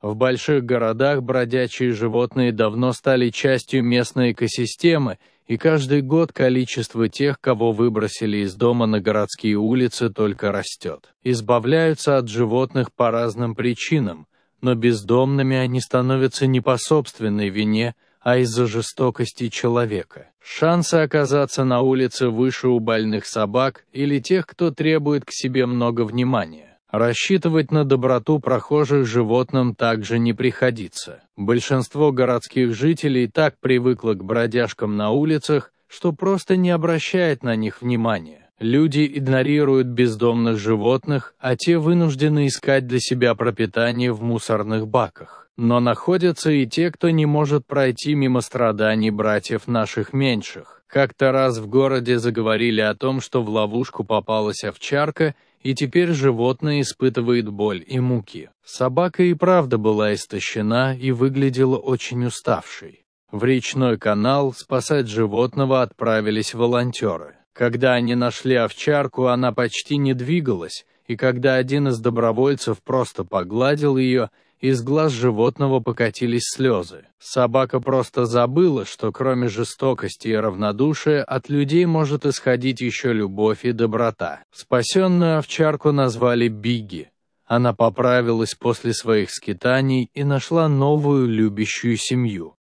В больших городах бродячие животные давно стали частью местной экосистемы, и каждый год количество тех, кого выбросили из дома на городские улицы, только растет. Избавляются от животных по разным причинам, но бездомными они становятся не по собственной вине, а из-за жестокости человека. Шансы оказаться на улице выше у больных собак или тех, кто требует к себе много внимания. Рассчитывать на доброту прохожих животным также не приходится. Большинство городских жителей так привыкло к бродяжкам на улицах, что просто не обращает на них внимания. Люди игнорируют бездомных животных, а те вынуждены искать для себя пропитание в мусорных баках. Но находятся и те, кто не может пройти мимо страданий братьев наших меньших. Как-то раз в городе заговорили о том, что в ловушку попалась овчарка, и теперь животное испытывает боль и муки. Собака и правда была истощена и выглядела очень уставшей. В речной канал спасать животного отправились волонтеры. Когда они нашли овчарку, она почти не двигалась, и когда один из добровольцев просто погладил ее, из глаз животного покатились слезы. Собака просто забыла, что кроме жестокости и равнодушия от людей может исходить еще любовь и доброта. Спасенную овчарку назвали Бигги. Она поправилась после своих скитаний и нашла новую любящую семью.